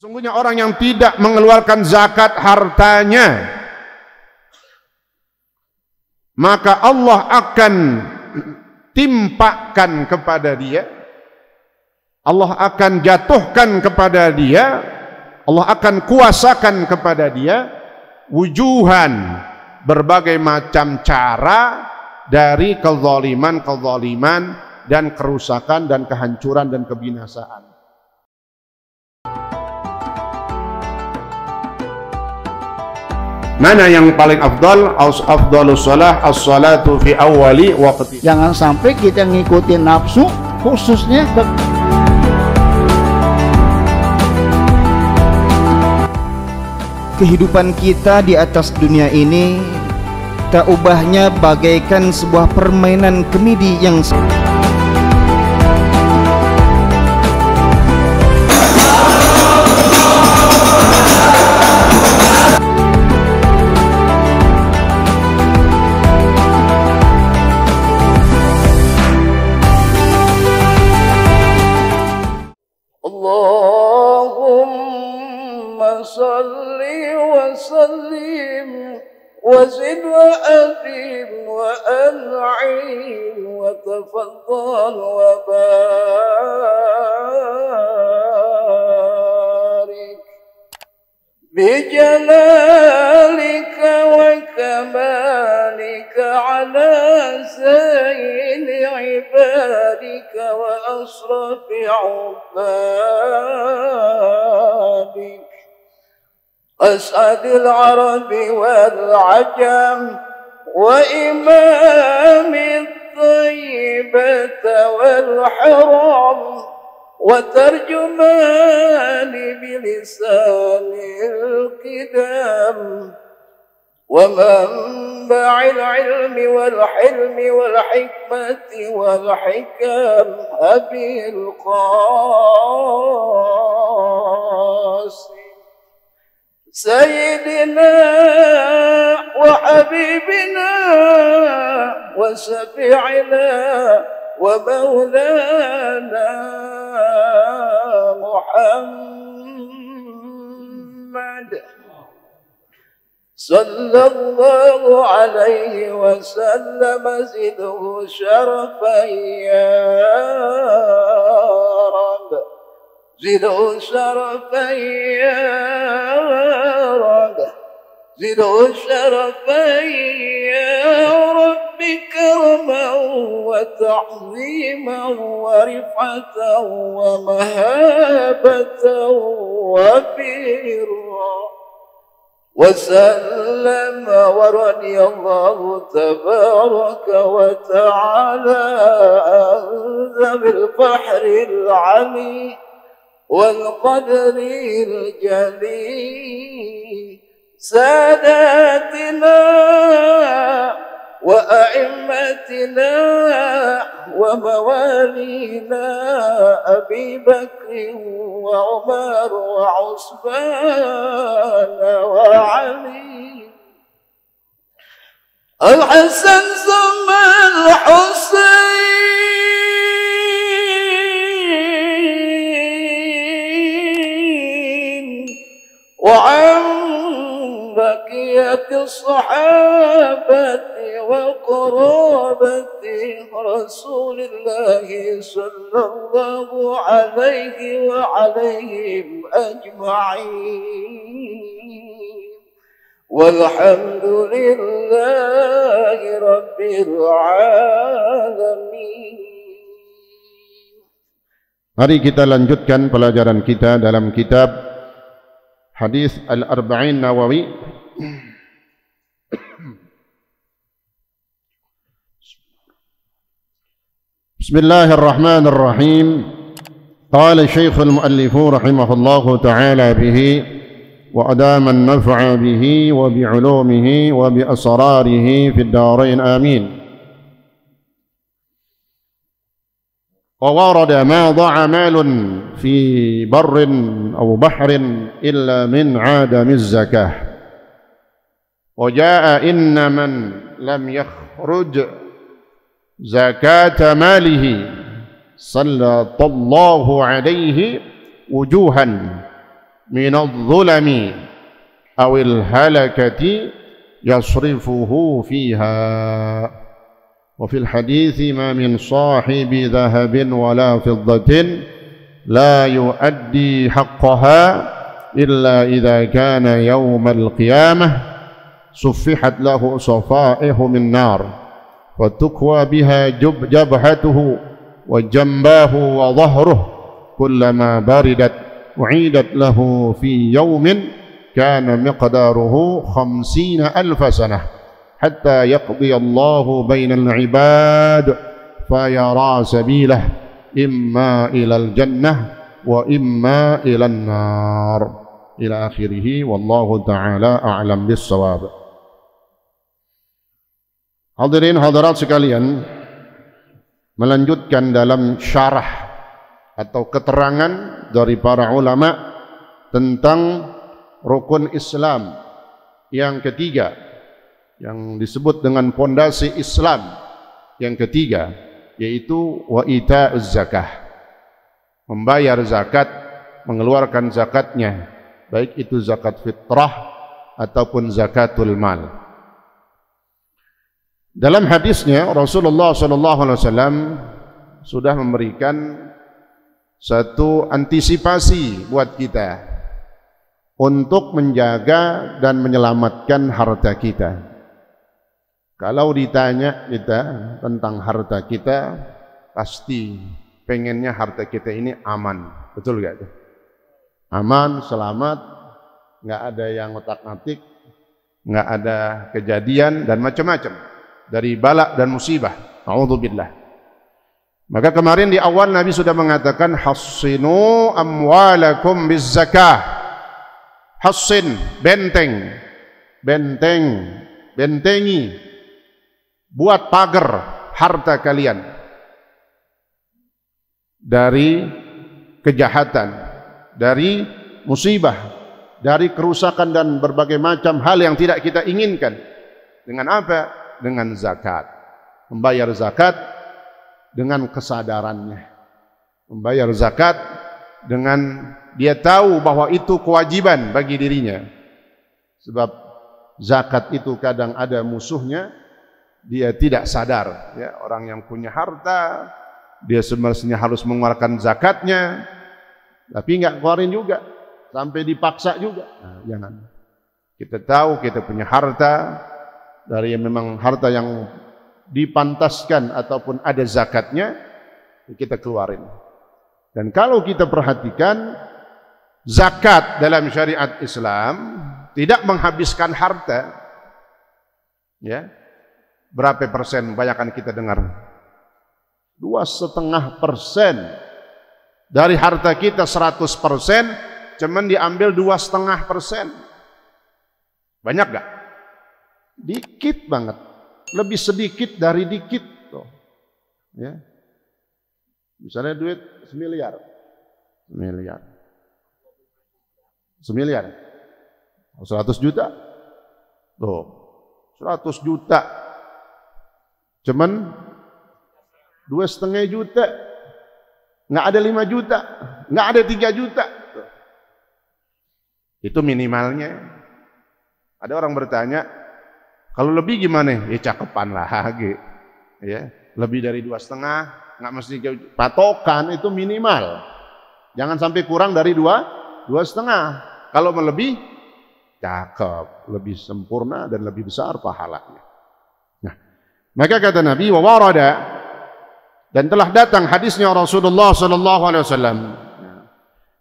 Sungguhnya orang yang tidak mengeluarkan zakat hartanya maka Allah akan timpakan kepada dia Allah akan jatuhkan kepada dia Allah akan kuasakan kepada dia wujuhan berbagai macam cara dari kezaliman-kezaliman dan kerusakan dan kehancuran dan kebinasaan Mana yang paling afdal? Aus afdalus salah as-salatu fi awali waqti. Jangan sampai kita ngikutin nafsu khususnya ke kehidupan kita di atas dunia ini tak ubahnya bagaikan sebuah permainan kemidi yang أهلهم وزد وأقم وأنعم وتفضل وبارك بجلالك وكمالك على سيد عبادك وأشرف عبادك أسعد العرب والعجم وإمام الطيبة والحرم وترجمان بلسان القدم ومنبع العلم والحلم والحكمة والحكم أبي القاسم سيدنا وحبيبنا وشفيعنا ومولانا محمد صلى الله عليه وسلم زده شرفا يا رب زده شرفا يا رب يا رب كرما وتعظيما ورفعة ومهابة وبيرا وسلم ورني الله تبارك وتعالى أنزل ذوي العميق والقدر الجليل ساداتنا وأئمتنا وموالينا أبي بكر وعمر وعثمان وعلي الحسن ثم الحسين وعن بقية الصحابة وقرابة رسول الله صلى الله عليه وعليهم أجمعين والحمد لله رب العالمين Mari kita lanjutkan pelajaran kita dalam kitab حديث الأربعين نووي بسم الله الرحمن الرحيم قال الشيخ المؤلف رحمه الله تعالى به وأدام النفع به وبعلومه وبأسراره في الدارين آمين وورد ما ضاع مال في بر أو بحر إلا من عدم الزكاة وجاء إن من لم يخرج زكاة ماله سلط الله عليه وجوها من الظلم أو الهلكة يصرفه فيها وفي الحديث ما من صاحب ذهب ولا فضة لا يؤدي حقها إلا إذا كان يوم القيامة سفحت له صفائح من نار فتكوى بها جب جبهته وجنباه وظهره كلما بردت أعيدت له في يوم كان مقداره خمسين ألف سنة hatta yaqdi Allahu bainal ibad fayara sabilah imma ilal jannah wa imma ilal nar ila akhirih wallahu taala a'lam bis-shawab Hadirin hadirat sekalian melanjutkan dalam syarah atau keterangan dari para ulama tentang rukun Islam yang ketiga yang disebut dengan pondasi Islam yang ketiga yaitu wa ita'uz zakah membayar zakat mengeluarkan zakatnya baik itu zakat fitrah ataupun zakatul mal dalam hadisnya Rasulullah sallallahu alaihi wasallam sudah memberikan satu antisipasi buat kita untuk menjaga dan menyelamatkan harta kita. Kalau ditanya kita tentang harta kita, pasti pengennya harta kita ini aman. Betul gak itu? Aman, selamat, nggak ada yang otak-atik, nggak ada kejadian dan macam-macam dari balak dan musibah. A'udzubillah. Maka kemarin di awal Nabi sudah mengatakan hasinu amwalakum bizzakah. Hasin, benteng. Benteng, bentengi buat pagar harta kalian dari kejahatan, dari musibah, dari kerusakan dan berbagai macam hal yang tidak kita inginkan. Dengan apa? Dengan zakat. Membayar zakat dengan kesadarannya. Membayar zakat dengan dia tahu bahwa itu kewajiban bagi dirinya. Sebab zakat itu kadang ada musuhnya, dia tidak sadar ya orang yang punya harta dia sebenarnya harus mengeluarkan zakatnya tapi nggak keluarin juga sampai dipaksa juga nah, jangan kita tahu kita punya harta dari yang memang harta yang dipantaskan ataupun ada zakatnya kita keluarin dan kalau kita perhatikan zakat dalam syariat Islam tidak menghabiskan harta ya Berapa persen? bayangkan kita dengar. Dua setengah persen. Dari harta kita seratus persen, cuman diambil dua setengah persen. Banyak gak? Dikit banget. Lebih sedikit dari dikit. Tuh. Ya. Misalnya duit semiliar. semiliar, Semiliar. seratus juta. Tuh. seratus juta Cuman dua setengah juta, nggak ada lima juta, nggak ada tiga juta. Itu minimalnya. Ada orang bertanya, kalau lebih gimana? Ya cakepan lah, lagi. Ya, lebih dari dua setengah, nggak mesti patokan itu minimal. Jangan sampai kurang dari dua, dua setengah. Kalau melebih, cakep, lebih sempurna dan lebih besar pahalanya. Maka kata Nabi wa warada dan telah datang hadisnya Rasulullah sallallahu alaihi wasallam.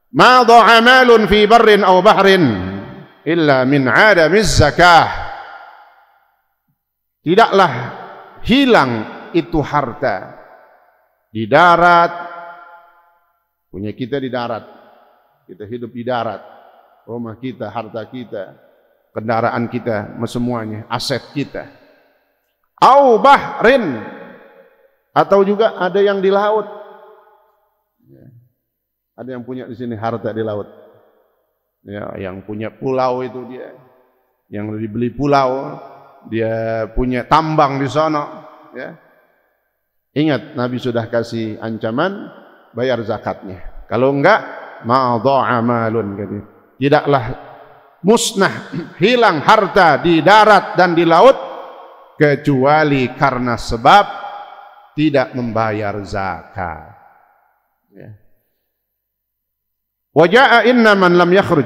Ma dha'a fi barrin aw bahrin illa min 'adamiz zakah. Tidaklah hilang itu harta di darat punya kita di darat kita hidup di darat rumah kita harta kita kendaraan kita semuanya aset kita Au bahrin atau juga ada yang di laut. Ya. Ada yang punya di sini harta di laut. Ya, yang punya pulau itu dia, yang dibeli pulau, dia punya tambang di sana. Ya. Ingat Nabi sudah kasih ancaman bayar zakatnya. Kalau enggak, ma'adha'a malun Tidaklah musnah hilang harta di darat dan di laut kecuali karena sebab tidak membayar zakat. Ya. Wajah inna man lam yakhruj.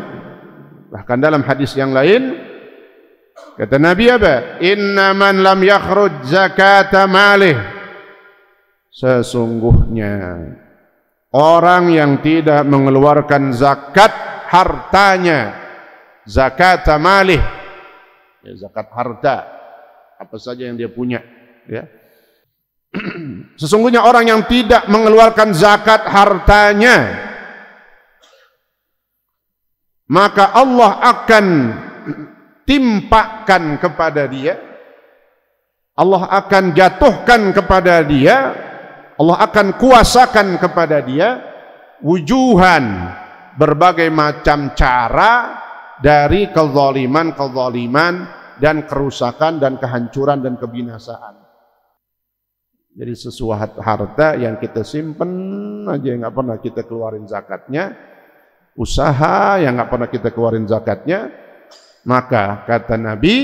Bahkan dalam hadis yang lain kata Nabi apa? Inna man lam yakhruj zakata malih. Sesungguhnya orang yang tidak mengeluarkan zakat hartanya zakat malih ya, zakat harta apa saja yang dia punya ya sesungguhnya orang yang tidak mengeluarkan zakat hartanya maka Allah akan timpakan kepada dia Allah akan jatuhkan kepada dia Allah akan kuasakan kepada dia wujuhan berbagai macam cara dari kezaliman-kezaliman dan kerusakan dan kehancuran dan kebinasaan. Jadi sesuatu harta yang kita simpen aja yang nggak pernah kita keluarin zakatnya, usaha yang nggak pernah kita keluarin zakatnya, maka kata Nabi,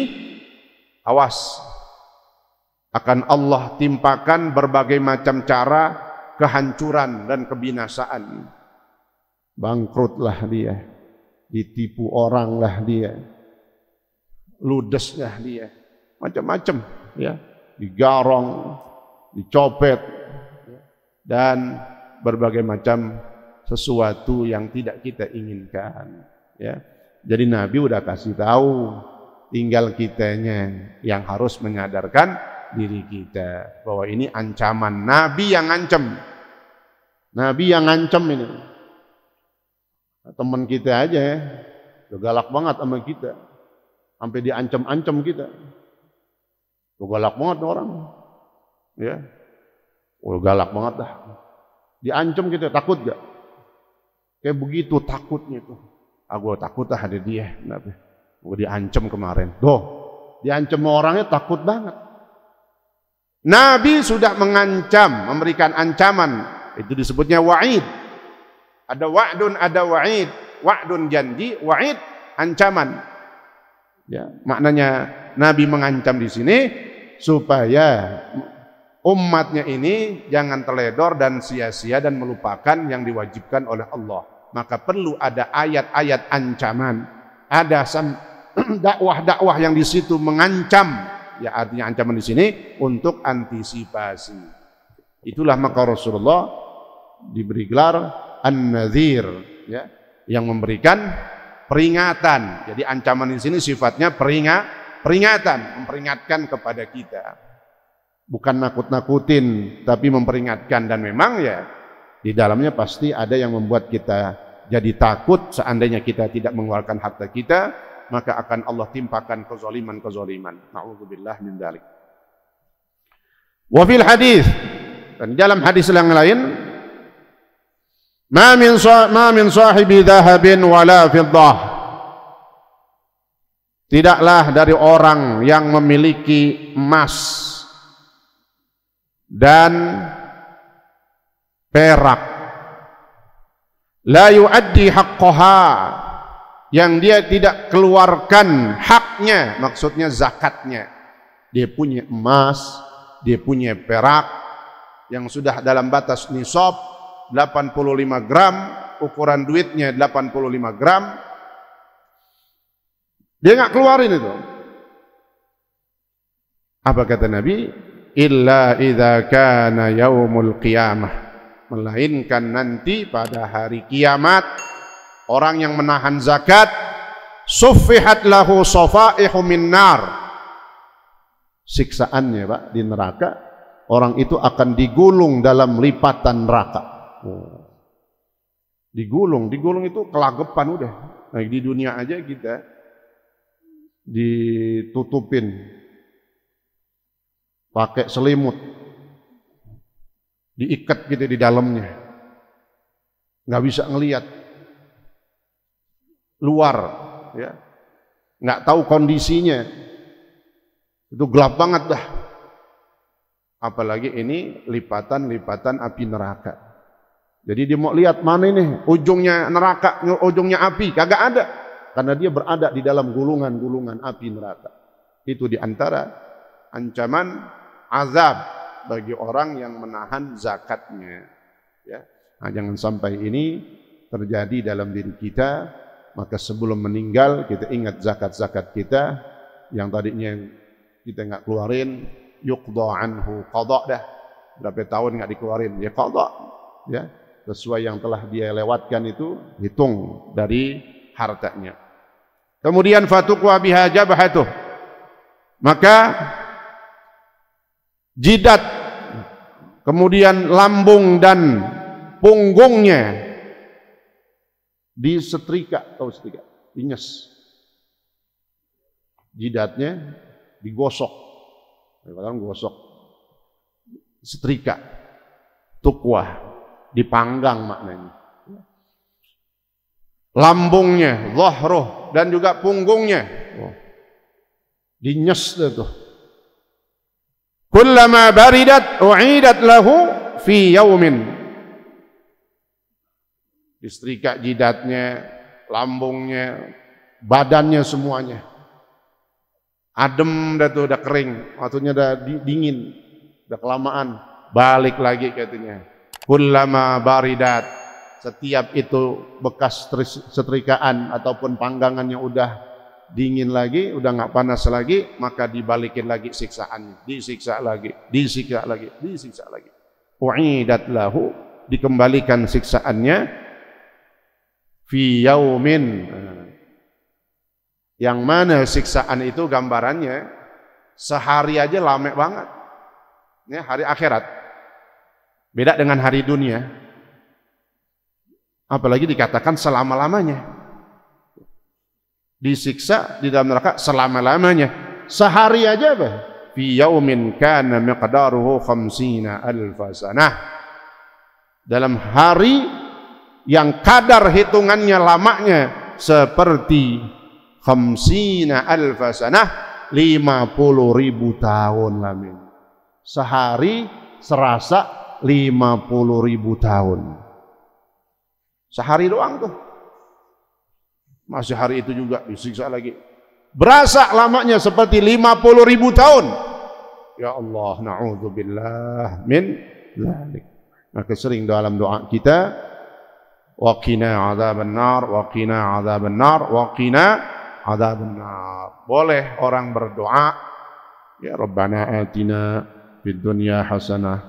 awas akan Allah timpakan berbagai macam cara kehancuran dan kebinasaan. Bangkrutlah dia, ditipu oranglah dia, ludesnya dia. Macam-macam ya, digarong, dicopet ya. dan berbagai macam sesuatu yang tidak kita inginkan ya. Jadi Nabi udah kasih tahu tinggal kitanya yang harus menyadarkan diri kita bahwa ini ancaman Nabi yang ancam. Nabi yang ancam ini. Teman kita aja ya, galak banget sama kita. Sampai diancam-ancam kita. Lu galak banget orang. Ya. Oh, galak banget dah. Diancam kita, takut gak? Kayak begitu takutnya tuh. Ah, takut dah ada dia. Nabi, Gue diancam kemarin. Doh, diancam orangnya takut banget. Nabi sudah mengancam, memberikan ancaman. Itu disebutnya wa'id. Ada wa'dun, ada wa'id. Wa'dun janji, wa'id ancaman. Ya, maknanya Nabi mengancam di sini supaya umatnya ini jangan teledor dan sia-sia dan melupakan yang diwajibkan oleh Allah. Maka perlu ada ayat-ayat ancaman, ada dakwah-dakwah yang di situ mengancam, ya artinya ancaman di sini untuk antisipasi. Itulah maka Rasulullah diberi gelar An-Nadhir, ya, yang memberikan peringatan. Jadi ancaman di sini sifatnya peringat, peringatan, memperingatkan kepada kita. Bukan nakut-nakutin, tapi memperingatkan dan memang ya di dalamnya pasti ada yang membuat kita jadi takut seandainya kita tidak mengeluarkan harta kita, maka akan Allah timpakan kezoliman-kezoliman. Nauzubillah min dalik. Wafil hadis dan dalam hadis yang lain ما من ما min sahibi dhahabin Tidaklah dari orang yang memiliki emas dan perak la yuaddi haqqaha yang dia tidak keluarkan haknya maksudnya zakatnya dia punya emas dia punya perak yang sudah dalam batas nisab 85 gram, ukuran duitnya 85 gram. Dia nggak keluarin itu. Apa kata Nabi? Illa idza kana yaumul qiyamah. Melainkan nanti pada hari kiamat orang yang menahan zakat sufihat lahu safaihu minnar. siksaannya Pak di neraka, orang itu akan digulung dalam lipatan neraka. Hmm. Digulung, digulung itu kelagepan udah. Nah, di dunia aja kita ditutupin pakai selimut diikat gitu di dalamnya nggak bisa ngelihat luar ya nggak tahu kondisinya itu gelap banget dah apalagi ini lipatan-lipatan api neraka jadi dia mau lihat mana ini ujungnya neraka, ujungnya api, kagak ada. Karena dia berada di dalam gulungan-gulungan api neraka. Itu di antara ancaman azab bagi orang yang menahan zakatnya. Ya. Nah, jangan sampai ini terjadi dalam diri kita. Maka sebelum meninggal kita ingat zakat-zakat kita yang tadinya kita nggak keluarin, yukdo anhu kodok dah. Berapa tahun nggak dikeluarin, ya kodok. Ya, sesuai yang telah dia lewatkan itu hitung dari hartanya. Kemudian fatuqwa biha jabhatuh. Maka jidat kemudian lambung dan punggungnya disetrika atau setrika, dinyes. Jidatnya digosok. Kadang gosok. Setrika. Tukwah dipanggang maknanya. Lambungnya, zahruh dan juga punggungnya. Oh. Dinyes itu. Kullama baridat u'idat lahu fi yaumin. Istrika jidatnya, lambungnya, badannya semuanya. Adem dah tuh, dah kering, Waktunya dah dingin, dah kelamaan. Balik lagi katanya kullama baridat setiap itu bekas setrikaan ataupun panggangan yang udah dingin lagi, udah nggak panas lagi, maka dibalikin lagi siksaannya, disiksa lagi, disiksa lagi, disiksa lagi. U'idat lahu, dikembalikan siksaannya fi yaumin. Yang mana siksaan itu gambarannya sehari aja lama banget. Ini ya, hari akhirat. Beda dengan hari dunia. Apalagi dikatakan selama-lamanya. Disiksa di dalam neraka selama-lamanya. Sehari aja bah. Fi yaumin kana miqdaruhu khamsina alfasanah Dalam hari yang kadar hitungannya lamanya seperti khamsina alfasanah sanah 50 ribu tahun lamanya. Sehari serasa 50 ribu tahun. Sehari doang tuh. Masih hari itu juga disiksa lagi. Berasa lamanya seperti 50 ribu tahun. Ya Allah, na'udzubillah min nah Maka sering dalam doa kita wa qina nar wa qina nar wa qina nar. Boleh orang berdoa ya Rabbana atina fid dunya hasanah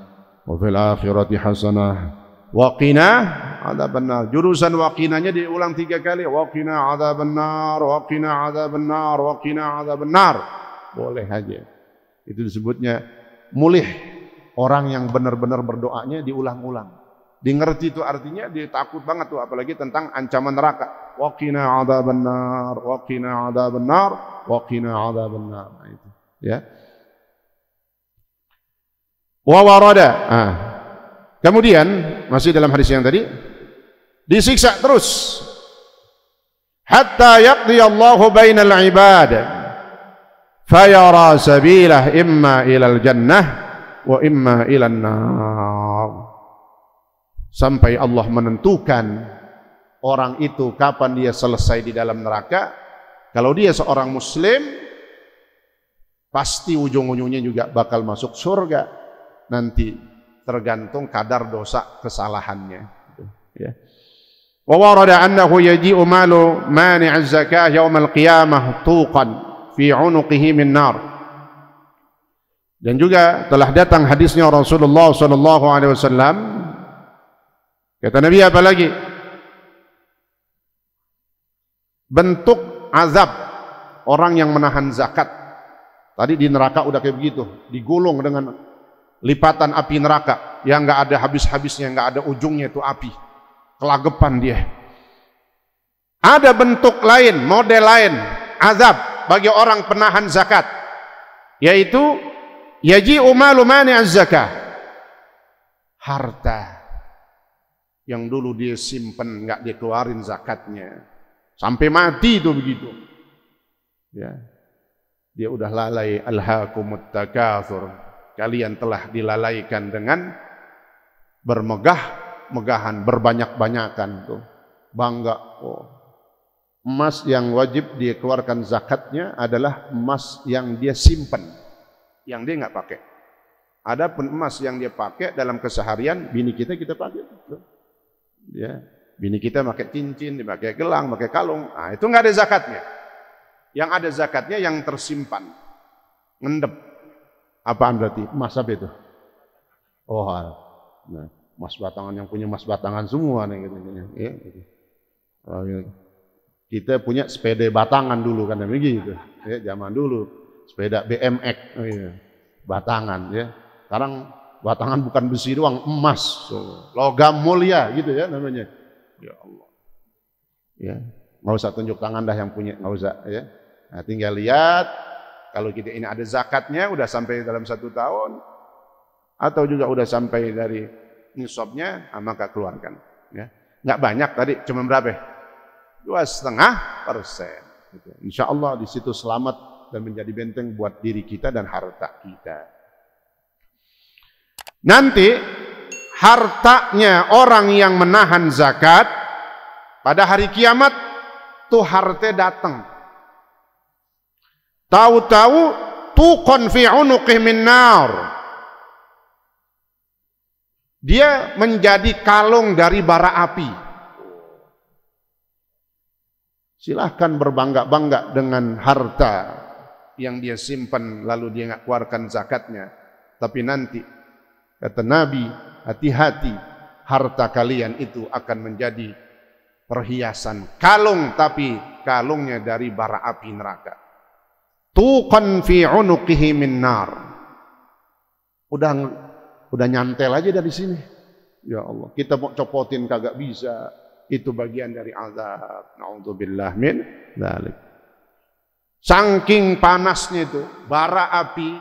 wa fil akhirati hasanah wa qina adzaban nar. Jurusan waqinanya diulang tiga kali. Waqina adzaban nar, waqina adzaban nar, waqina adzaban nar. Boleh saja. Itu disebutnya mulih. Orang yang benar-benar berdoanya diulang-ulang. Dingerti itu artinya dia takut banget tuh apalagi tentang ancaman neraka. Waqina adzaban nar, waqina adzaban nar, waqina adzaban nar. Nah, itu ya wa Ah. Kemudian masih dalam hadis yang tadi disiksa terus hatta yaqdi Allahu bainal ibad fayara sabilah imma ilal jannah wa imma ilan nar sampai Allah menentukan orang itu kapan dia selesai di dalam neraka kalau dia seorang muslim pasti ujung-ujungnya juga bakal masuk surga nanti tergantung kadar dosa kesalahannya gitu, ya wa warada annahu yaji'u malu mani'az zakah yaumal qiyamah tuqan fi 'unuqihi min nar dan juga telah datang hadisnya Rasulullah sallallahu alaihi wasallam kata Nabi apa lagi bentuk azab orang yang menahan zakat tadi di neraka udah kayak begitu digulung dengan lipatan api neraka yang nggak ada habis-habisnya, nggak ada ujungnya itu api. Kelagapan dia. Ada bentuk lain, model lain, azab bagi orang penahan zakat, yaitu yaji umalu mani zakah. Harta yang dulu dia simpen nggak dikeluarin zakatnya sampai mati itu begitu ya dia udah lalai alhaakumut takatsur kalian telah dilalaikan dengan bermegah-megahan, berbanyak-banyakan tuh. Bangga. Oh. Emas yang wajib dia keluarkan zakatnya adalah emas yang dia simpan, yang dia nggak pakai. Ada pun emas yang dia pakai dalam keseharian, bini kita kita pakai. Tuh. Ya, Bini kita pakai cincin, dipakai gelang, pakai kalung. Ah, itu nggak ada zakatnya. Yang ada zakatnya yang tersimpan. Ngendep. Apaan berarti? Emas apa itu? Oh, ah. nah, mas batangan yang punya mas batangan semua nih gitu. Ya, gitu. Kita punya sepeda batangan dulu kan begitu. Ya, zaman dulu sepeda BMX oh, iya. batangan ya. Sekarang batangan bukan besi doang, emas. So, logam mulia gitu ya namanya. Ya Allah. Ya, nggak usah tunjuk tangan dah yang punya, nggak usah ya. Nah, tinggal lihat kalau kita ini ada zakatnya udah sampai dalam satu tahun atau juga udah sampai dari nisabnya, ah, maka keluarkan. Ya. Nggak banyak tadi, cuma berapa? Dua setengah persen. Gitu. Insya Allah di situ selamat dan menjadi benteng buat diri kita dan harta kita. Nanti hartanya orang yang menahan zakat pada hari kiamat tuh harta datang Tahu-tahu tuqan fi unuqih min Dia menjadi kalung dari bara api. Silahkan berbangga-bangga dengan harta yang dia simpan lalu dia nggak keluarkan zakatnya. Tapi nanti kata Nabi, hati-hati harta kalian itu akan menjadi perhiasan kalung tapi kalungnya dari bara api neraka tuqan fi unuqihi min nar. Udah udah nyantel aja dari sini. Ya Allah, kita mau copotin kagak bisa. Itu bagian dari azab. Nauzubillah min dzalik. Saking panasnya itu, bara api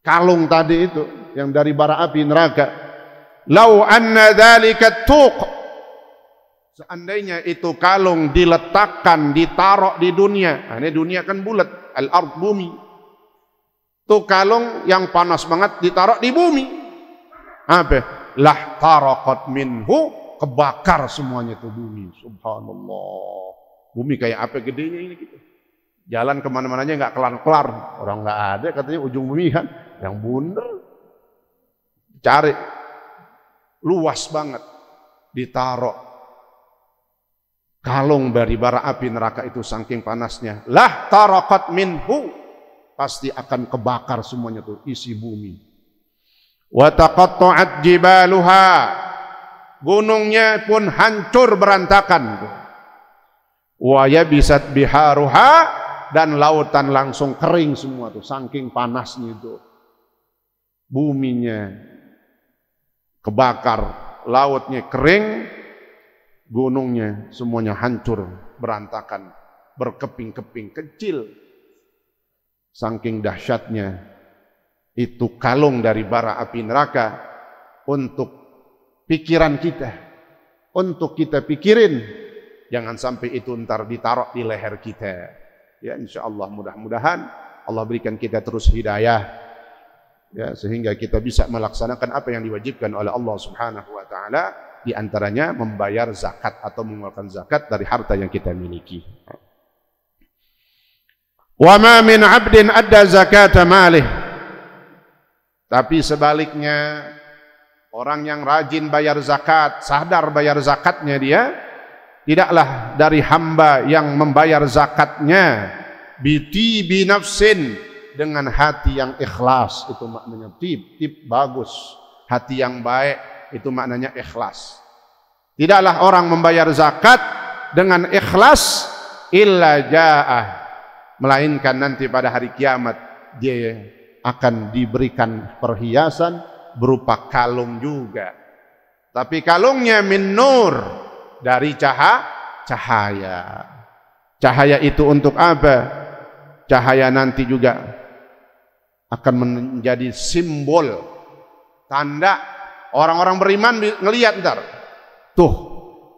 kalung tadi itu yang dari bara api neraka. Lau anna dzalika tuq Seandainya itu kalung diletakkan, ditaruh di dunia. Nah, ini dunia kan bulat, al-ard bumi. Itu kalung yang panas banget ditaruh di bumi. Apa? Lah tarokat minhu kebakar semuanya itu bumi. Subhanallah. Bumi kayak apa gedenya ini gitu. Jalan kemana-mananya nggak kelar-kelar. Orang nggak ada katanya ujung bumi kan. Yang bundar. Cari. Luas banget. Ditaruh Kalung dari bara api neraka itu saking panasnya. Lah tarakat minhu. Pasti akan kebakar semuanya tuh isi bumi. Wa taqatta'at jibaluha. Gunungnya pun hancur berantakan. Wa yabisat biharuha dan lautan langsung kering semua tuh saking panasnya itu. Buminya kebakar, lautnya kering, gunungnya semuanya hancur, berantakan, berkeping-keping, kecil. Saking dahsyatnya itu kalung dari bara api neraka untuk pikiran kita, untuk kita pikirin. Jangan sampai itu ntar ditaruh di leher kita. Ya insya Allah mudah-mudahan Allah berikan kita terus hidayah. Ya, sehingga kita bisa melaksanakan apa yang diwajibkan oleh Allah Subhanahu wa taala di antaranya membayar zakat atau mengeluarkan zakat dari harta yang kita miliki. Wa ma min 'abdin adda zakata malih. Tapi sebaliknya orang yang rajin bayar zakat, sadar bayar zakatnya dia, tidaklah dari hamba yang membayar zakatnya biti binafsin dengan hati yang ikhlas itu maknanya tip tip bagus hati yang baik itu maknanya ikhlas. Tidaklah orang membayar zakat dengan ikhlas illa ja'ah. Melainkan nanti pada hari kiamat dia akan diberikan perhiasan berupa kalung juga. Tapi kalungnya min nur dari cahaya cahaya. Cahaya itu untuk apa? Cahaya nanti juga akan menjadi simbol tanda orang-orang beriman ngelihat ntar. Tuh,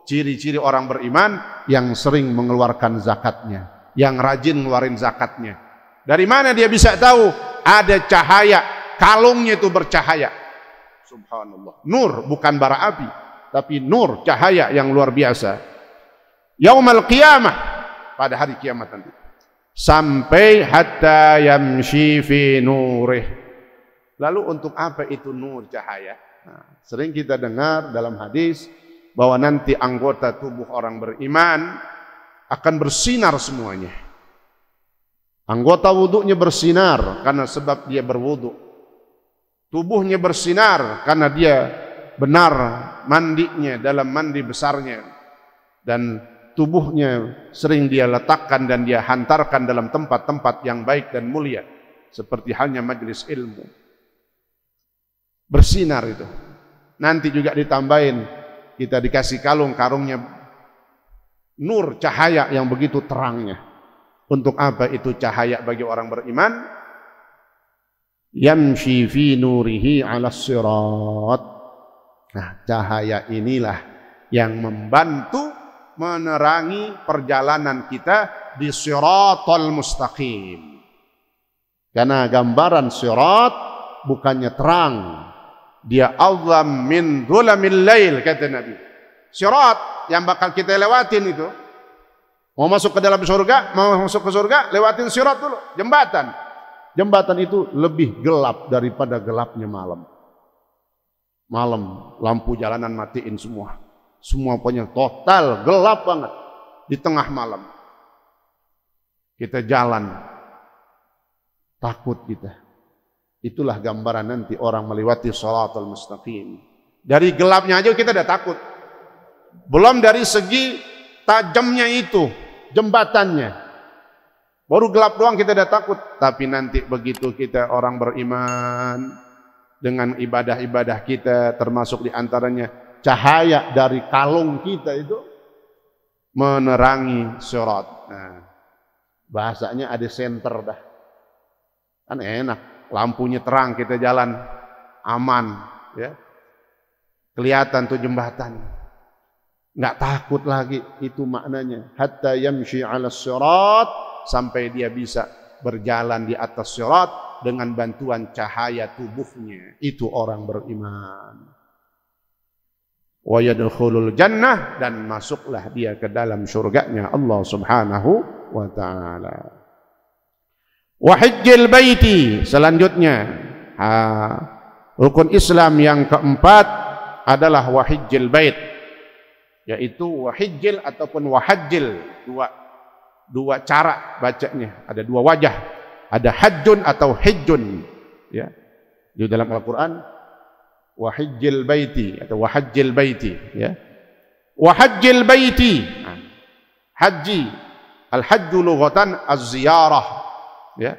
ciri-ciri orang beriman yang sering mengeluarkan zakatnya, yang rajin ngeluarin zakatnya. Dari mana dia bisa tahu? Ada cahaya, kalungnya itu bercahaya. Subhanallah. Nur bukan bara api, tapi nur cahaya yang luar biasa. Yaumal qiyamah pada hari kiamat nanti. Sampai hatta yamshi fi nurih. Lalu untuk apa itu nur cahaya? Nah, sering kita dengar dalam hadis bahwa nanti anggota tubuh orang beriman akan bersinar semuanya. Anggota wuduknya bersinar karena sebab dia berwuduk. Tubuhnya bersinar karena dia benar mandinya dalam mandi besarnya. Dan tubuhnya sering dia letakkan dan dia hantarkan dalam tempat-tempat yang baik dan mulia. Seperti halnya majelis ilmu bersinar itu. Nanti juga ditambahin kita dikasih kalung karungnya nur cahaya yang begitu terangnya. Untuk apa itu cahaya bagi orang beriman? Yamshi fi nurihi ala sirat. Nah, cahaya inilah yang membantu menerangi perjalanan kita di siratul mustaqim. Karena gambaran sirat bukannya terang, dia Allah min zulamil lail kata Nabi. Sirat yang bakal kita lewatin itu. Mau masuk ke dalam surga, mau masuk ke surga, lewatin sirat dulu, jembatan. Jembatan itu lebih gelap daripada gelapnya malam. Malam lampu jalanan matiin semua. Semua punya total gelap banget di tengah malam. Kita jalan takut kita. Itulah gambaran nanti orang melewati salatul mustaqim. Dari gelapnya aja kita udah takut. Belum dari segi tajamnya itu, jembatannya. Baru gelap doang kita udah takut. Tapi nanti begitu kita orang beriman dengan ibadah-ibadah kita termasuk diantaranya cahaya dari kalung kita itu menerangi surat. Nah, bahasanya ada senter dah. Kan enak lampunya terang kita jalan aman ya kelihatan tuh jembatan nggak takut lagi itu maknanya hatta yamshi ala surat sampai dia bisa berjalan di atas surat dengan bantuan cahaya tubuhnya itu orang beriman wa yadkhulul jannah dan masuklah dia ke dalam surganya Allah Subhanahu wa taala Wahidjil baiti selanjutnya ha, rukun Islam yang keempat adalah wahidjil bait yaitu wahidjil ataupun wahajil dua dua cara bacanya ada dua wajah ada hajjun atau hijjun ya di dalam Al-Qur'an wahidjil baiti atau wahajil baiti ya wahajjil baiti haji al-hajju lughatan az-ziyarah ya.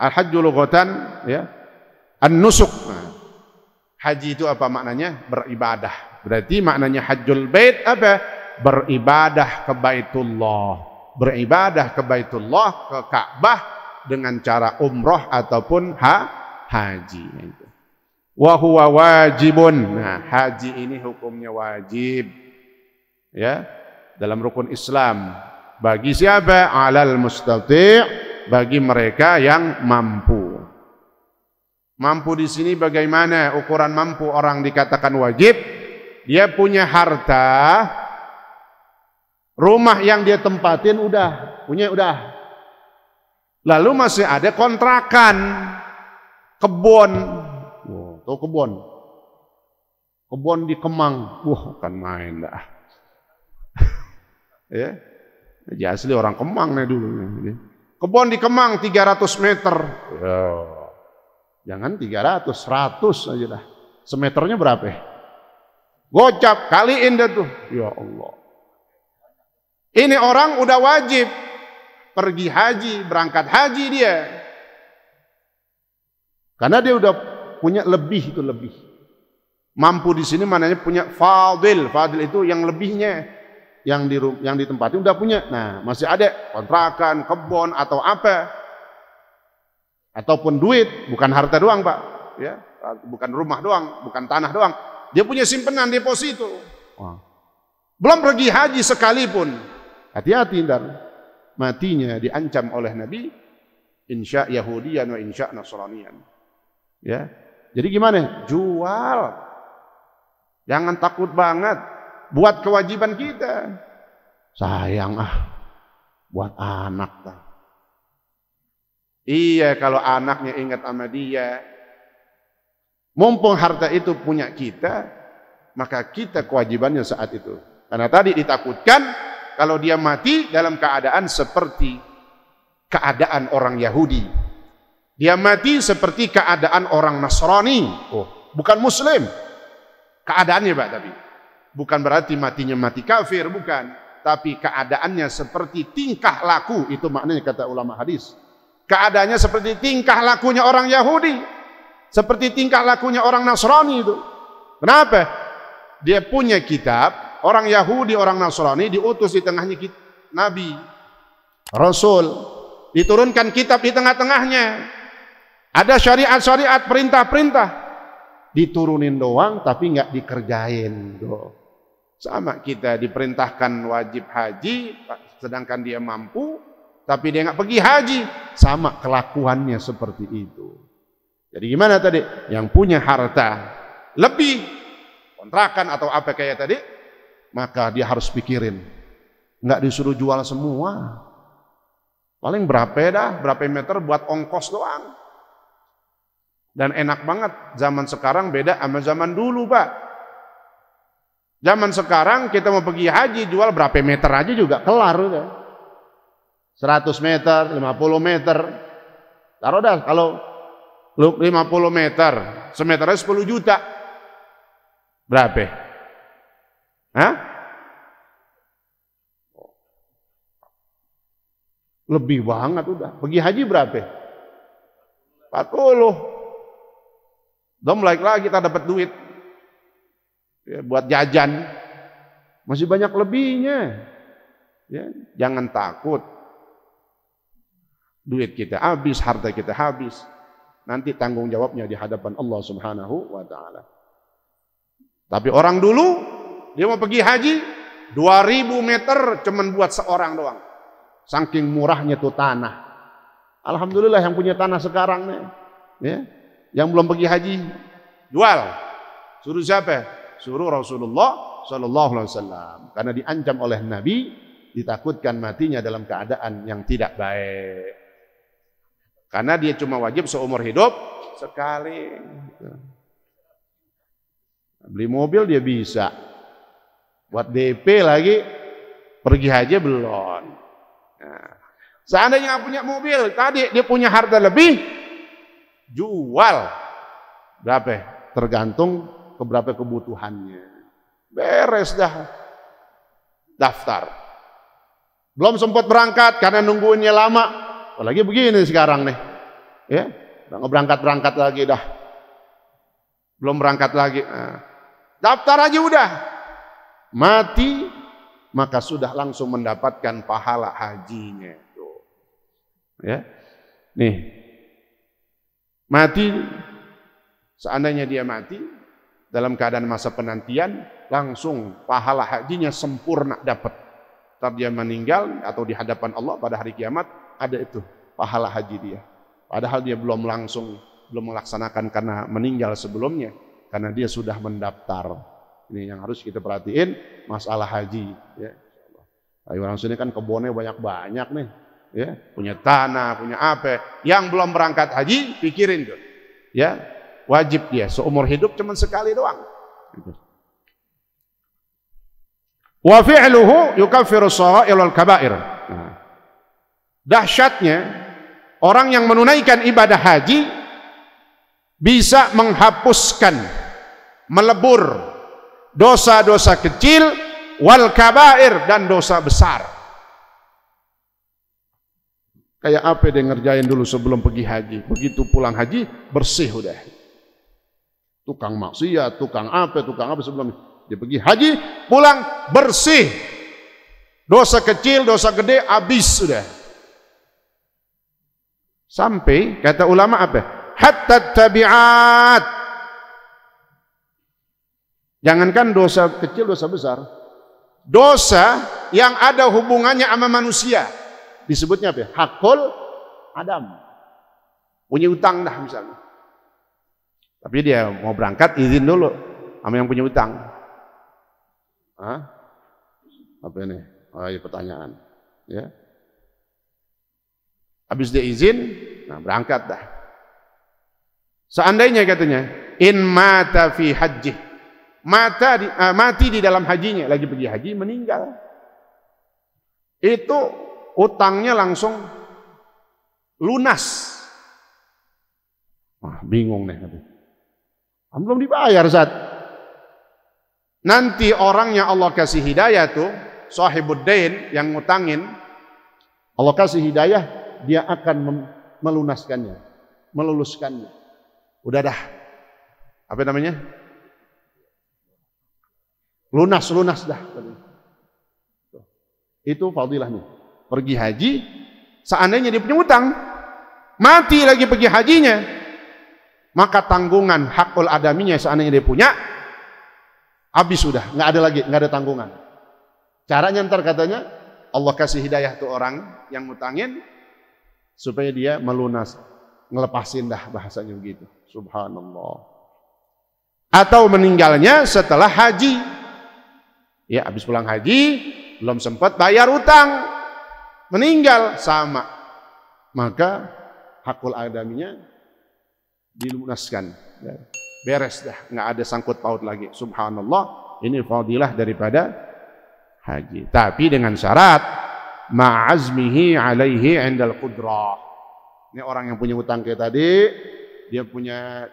Al-hajju lughatan ya. An-nusuk. Haji itu apa maknanya? Beribadah. Berarti maknanya hajjul bait apa? Beribadah ke Baitullah. Beribadah ke Baitullah, ke Ka'bah dengan cara umroh ataupun ha haji. Wa huwa wajibun. Nah, haji ini hukumnya wajib. Ya, dalam rukun Islam bagi siapa alal mustati' bagi mereka yang mampu. Mampu di sini bagaimana ukuran mampu orang dikatakan wajib? Dia punya harta, rumah yang dia tempatin udah, punya udah. Lalu masih ada kontrakan, kebun, oh, tuh kebun, kebun di Kemang, wah kan main dah. ya, jadi asli orang Kemang nih dulu. Nih. Kebun di Kemang 300 meter. Ya. Jangan 300, 100 aja dah. Semeternya berapa Gocap, kali dah tuh. Ya Allah. Ini orang udah wajib pergi haji, berangkat haji dia. Karena dia udah punya lebih itu lebih. Mampu di sini mananya punya fadil. Fadil itu yang lebihnya yang di yang ditempati udah punya. Nah, masih ada kontrakan, kebon atau apa. Ataupun duit, bukan harta doang, Pak, ya. Bukan rumah doang, bukan tanah doang. Dia punya simpenan deposito. Wah. Belum pergi haji sekalipun. Hati-hati dan matinya diancam oleh Nabi insya Yahudian wa insya Nasranian. Ya. Jadi gimana? Jual. Jangan takut banget buat kewajiban kita. Sayang ah, buat anak. Iya kalau anaknya ingat sama dia. Mumpung harta itu punya kita, maka kita kewajibannya saat itu. Karena tadi ditakutkan kalau dia mati dalam keadaan seperti keadaan orang Yahudi. Dia mati seperti keadaan orang Nasrani. Oh, bukan Muslim. Keadaannya Pak tapi. Bukan berarti matinya mati kafir, bukan. Tapi keadaannya seperti tingkah laku, itu maknanya kata ulama hadis. Keadaannya seperti tingkah lakunya orang Yahudi. Seperti tingkah lakunya orang Nasrani itu. Kenapa? Dia punya kitab, orang Yahudi, orang Nasrani diutus di tengahnya kita, Nabi, Rasul. Diturunkan kitab di tengah-tengahnya. Ada syariat-syariat, perintah-perintah diturunin doang tapi nggak dikerjain doh. Sama kita diperintahkan wajib haji, sedangkan dia mampu, tapi dia nggak pergi haji. Sama kelakuannya seperti itu. Jadi gimana tadi? Yang punya harta lebih kontrakan atau apa kayak tadi, maka dia harus pikirin. Nggak disuruh jual semua. Paling berapa dah, berapa meter buat ongkos doang. Dan enak banget zaman sekarang beda sama zaman dulu, Pak. Zaman sekarang kita mau pergi haji jual berapa meter aja juga kelar 100 gitu. meter, 50 meter. Taruh dah kalau lima 50 meter, semeternya 10 juta. Berapa? Hah? Lebih banget udah. Pergi haji berapa? 40. Dom like lagi kita dapat duit ya, buat jajan masih banyak lebihnya. Ya, jangan takut duit kita habis, harta kita habis. Nanti tanggung jawabnya di hadapan Allah Subhanahu wa taala. Tapi orang dulu dia mau pergi haji 2000 meter cuman buat seorang doang. Saking murahnya tuh tanah. Alhamdulillah yang punya tanah sekarang nih, ya, yang belum pergi haji jual. Suruh siapa? suruh Rasulullah Shallallahu Alaihi Wasallam karena diancam oleh Nabi ditakutkan matinya dalam keadaan yang tidak baik karena dia cuma wajib seumur hidup sekali beli mobil dia bisa buat DP lagi pergi aja belum nah, seandainya punya mobil tadi dia punya harta lebih jual berapa tergantung keberapa kebutuhannya. Beres dah daftar. Belum sempat berangkat karena nungguinnya lama. Apalagi begini sekarang nih. Ya, nggak berangkat-berangkat lagi dah. Belum berangkat lagi. Ah. daftar aja udah. Mati maka sudah langsung mendapatkan pahala hajinya. Tuh. Ya. Nih. Mati seandainya dia mati dalam keadaan masa penantian, langsung pahala hajinya sempurna dapat. Tapi dia meninggal atau di hadapan Allah pada hari kiamat, ada itu pahala haji dia. Padahal dia belum langsung, belum melaksanakan karena meninggal sebelumnya. Karena dia sudah mendaftar. Ini yang harus kita perhatiin, masalah haji. Ya. Ayo orang sini kan kebunnya banyak-banyak nih. Ya, punya tanah, punya apa. Yang belum berangkat haji, pikirin tuh. Ya, wajib dia seumur hidup cuma sekali doang. Wa fi'luhu yukaffiru sharairul kabair. Nah. Dahsyatnya orang yang menunaikan ibadah haji bisa menghapuskan melebur dosa-dosa kecil wal kabair dan dosa besar. Kayak apa dia ngerjain dulu sebelum pergi haji. Begitu pulang haji, bersih udah. Tukang maksiat, tukang apa, tukang apa sebelumnya. Dia pergi haji, pulang bersih. Dosa kecil, dosa gede, habis sudah. Sampai, kata ulama apa? Hatta tabiat. Jangankan dosa kecil, dosa besar. Dosa yang ada hubungannya sama manusia. Disebutnya apa Hakul Adam. Punya utang dah misalnya. Tapi dia mau berangkat izin dulu sama yang punya utang. Hah? Apa ini? Oh, ini iya, pertanyaan. Ya. Habis dia izin, nah berangkat dah. Seandainya katanya, in mata fi haji. Mata di, uh, mati di dalam hajinya, lagi pergi haji meninggal. Itu utangnya langsung lunas. Wah, bingung nih katanya. Belum dibayar zat. Nanti orangnya Allah kasih hidayah tuh, sahibud dain yang ngutangin, Allah kasih hidayah, dia akan melunaskannya, meluluskannya. Udah dah. Apa namanya? Lunas, lunas dah. Itu nih Pergi haji, seandainya dia punya utang, mati lagi pergi hajinya, maka tanggungan hakul adaminya seandainya dia punya habis sudah, nggak ada lagi, nggak ada tanggungan. Caranya ntar katanya Allah kasih hidayah tuh orang yang ngutangin supaya dia melunas, ngelepasin dah bahasanya begitu. Subhanallah. Atau meninggalnya setelah haji. Ya, habis pulang haji belum sempat bayar utang, meninggal sama. Maka hakul adaminya dilunaskan. Ya. Beres dah, nggak ada sangkut paut lagi. Subhanallah, ini fadilah daripada haji. Tapi dengan syarat ma'azmihi alaihi indal qudrah. Ini orang yang punya utang kayak tadi, dia punya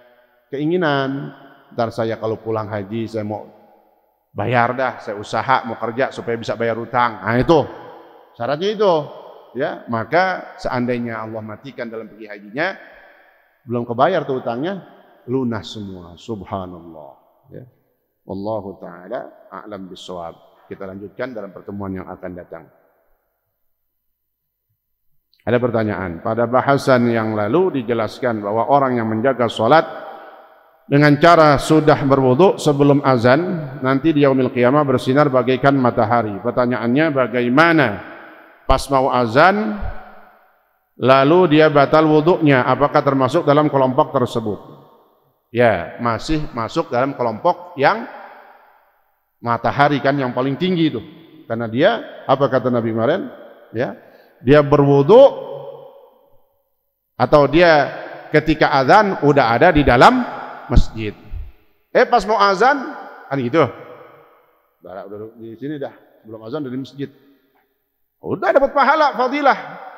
keinginan, ntar saya kalau pulang haji saya mau bayar dah, saya usaha mau kerja supaya bisa bayar utang. Nah itu, syaratnya itu. Ya, maka seandainya Allah matikan dalam pergi hajinya, belum kebayar tuh utangnya lunas semua subhanallah ya wallahu taala a'lam bisawab kita lanjutkan dalam pertemuan yang akan datang ada pertanyaan pada bahasan yang lalu dijelaskan bahwa orang yang menjaga salat dengan cara sudah berwudu sebelum azan nanti di yaumil qiyamah bersinar bagaikan matahari pertanyaannya bagaimana pas mau azan lalu dia batal wuduknya, apakah termasuk dalam kelompok tersebut? Ya, masih masuk dalam kelompok yang matahari kan yang paling tinggi itu. Karena dia, apa kata Nabi kemarin? Ya, dia berwuduk atau dia ketika azan udah ada di dalam masjid. Eh pas mau azan, kan gitu. Udah, udah di sini dah, belum azan dari masjid. Udah dapat pahala, fadilah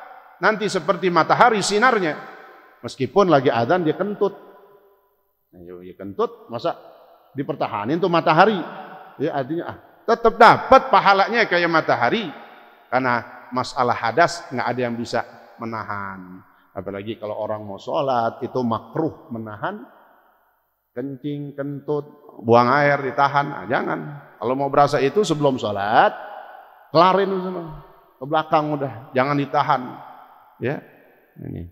nanti seperti matahari sinarnya. Meskipun lagi adzan dia kentut. Ya kentut, masa dipertahanin tuh matahari. Ya artinya ah, tetap dapat pahalanya kayak matahari. Karena masalah hadas nggak ada yang bisa menahan. Apalagi kalau orang mau sholat itu makruh menahan kencing, kentut, buang air ditahan, nah, jangan. Kalau mau berasa itu sebelum sholat, kelarin semua ke belakang udah, jangan ditahan. Ya. Ini.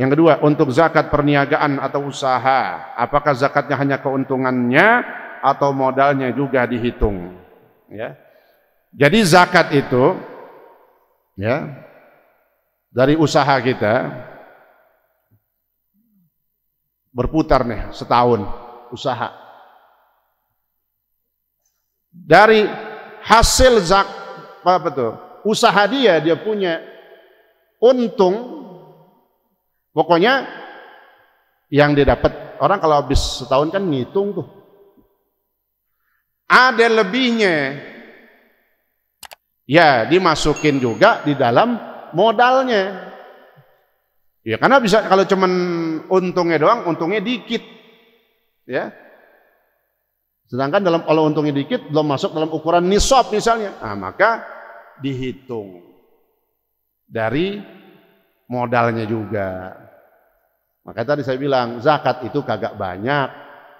Yang kedua, untuk zakat perniagaan atau usaha, apakah zakatnya hanya keuntungannya atau modalnya juga dihitung? Ya. Jadi zakat itu ya dari usaha kita berputar nih setahun usaha. Dari hasil zak apa, apa tuh? Usaha dia dia punya untung pokoknya yang didapat orang kalau habis setahun kan ngitung tuh ada lebihnya ya dimasukin juga di dalam modalnya ya karena bisa kalau cuman untungnya doang untungnya dikit ya sedangkan dalam kalau untungnya dikit belum masuk dalam ukuran nisab misalnya nah maka dihitung dari modalnya juga. Maka tadi saya bilang zakat itu kagak banyak,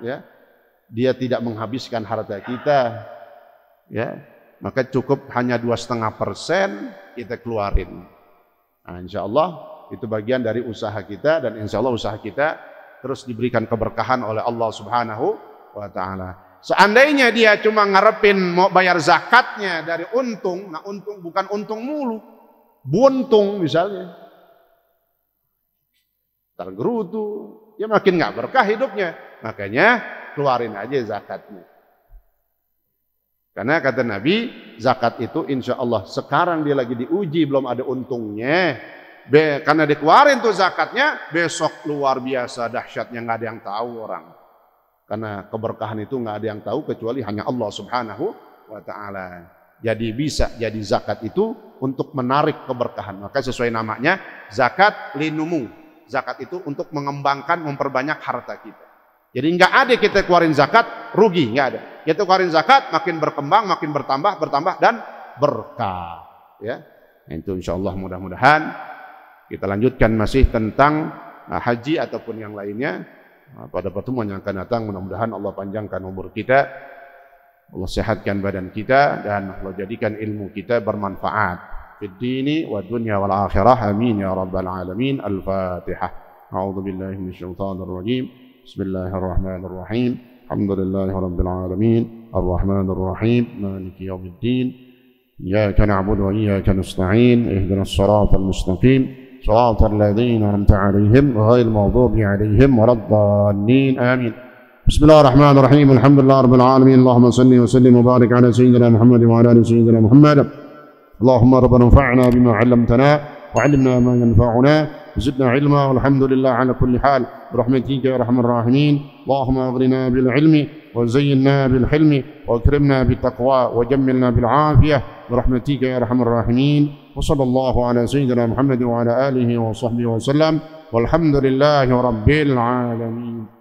ya. Dia tidak menghabiskan harta kita, ya. Maka cukup hanya dua setengah persen kita keluarin. Nah, insya Allah itu bagian dari usaha kita dan insya Allah usaha kita terus diberikan keberkahan oleh Allah Subhanahu wa taala. Seandainya dia cuma ngarepin mau bayar zakatnya dari untung, nah untung bukan untung mulu, buntung misalnya, tergerutu, ya makin nggak berkah hidupnya. Makanya keluarin aja zakatnya. Karena kata Nabi, zakat itu insya Allah sekarang dia lagi diuji, belum ada untungnya. Be, karena dikeluarin tuh zakatnya, besok luar biasa dahsyatnya nggak ada yang tahu orang. Karena keberkahan itu nggak ada yang tahu kecuali hanya Allah Subhanahu wa taala. Jadi bisa jadi zakat itu untuk menarik keberkahan. Maka sesuai namanya zakat linumu. Zakat itu untuk mengembangkan, memperbanyak harta kita. Jadi nggak ada kita keluarin zakat rugi, nggak ada. Kita keluarin zakat makin berkembang, makin bertambah, bertambah dan berkah. Ya, nah, itu insya Allah mudah-mudahan kita lanjutkan masih tentang ah, haji ataupun yang lainnya ah, pada pertemuan yang akan datang mudah-mudahan Allah panjangkan umur kita Allah sehatkan badan kita dan Allah jadikan ilmu kita bermanfaat fid dini wa dunya wal akhirah amin ya rabbal alamin al-fatihah a'udzu billahi minasyaitonir rajim bismillahirrahmanirrahim alhamdulillahi rabbil alamin arrahmanir rahim maliki yaumiddin iyyaka na'budu wa iyyaka nasta'in ihdinas siratal mustaqim صراط الذين أنعمت عليهم غير المغضوب عليهم ولا الضالين آمين بسم الله الرحمن الرحيم الحمد لله رب العالمين اللهم صل وسلم وبارك على سيدنا محمد وعلى ال سيدنا محمد اللهم ربنا انفعنا بما علمتنا وعلمنا ما ينفعنا وزدنا علما والحمد لله على كل حال برحمتك يا ارحم الراحمين اللهم اغرنا بالعلم وزينا بالحلم واكرمنا بالتقوى وجملنا بالعافيه برحمتك يا ارحم الراحمين وصلى الله على سيدنا محمد وعلى اله وصحبه وسلم والحمد لله رب العالمين